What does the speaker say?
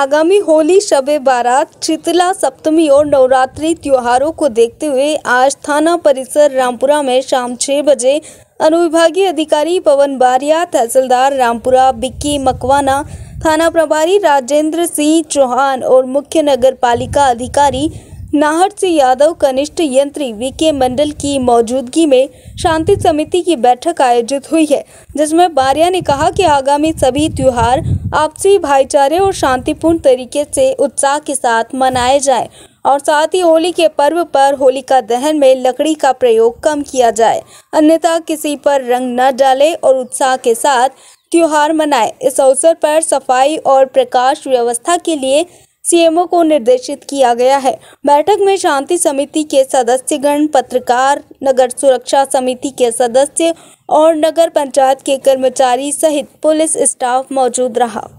आगामी होली शब बारात शीतला सप्तमी और नवरात्रि त्योहारों को देखते हुए आज थाना परिसर रामपुरा में शाम छह बजे अनुविभागीय अधिकारी पवन बारिया तहसीलदार रामपुरा बिक्की मकवाना थाना प्रभारी राजेंद्र सिंह चौहान और मुख्य नगर पालिका अधिकारी नाहर सिंह यादव कनिष्ठ यंत्री वीके मंडल की मौजूदगी में शांति समिति की बैठक आयोजित हुई है जिसमें बारिया ने कहा कि आगामी सभी त्योहार आपसी भाईचारे और शांतिपूर्ण तरीके से उत्साह के साथ मनाए जाए और साथ ही होली के पर्व पर होलिका दहन में लकड़ी का प्रयोग कम किया जाए अन्यथा किसी पर रंग न डाले और उत्साह के साथ त्योहार मनाए इस अवसर पर सफाई और प्रकाश व्यवस्था के लिए सीएमओ को निर्देशित किया गया है बैठक में शांति समिति के सदस्यगण पत्रकार नगर सुरक्षा समिति के सदस्य और नगर पंचायत के कर्मचारी सहित पुलिस स्टाफ मौजूद रहा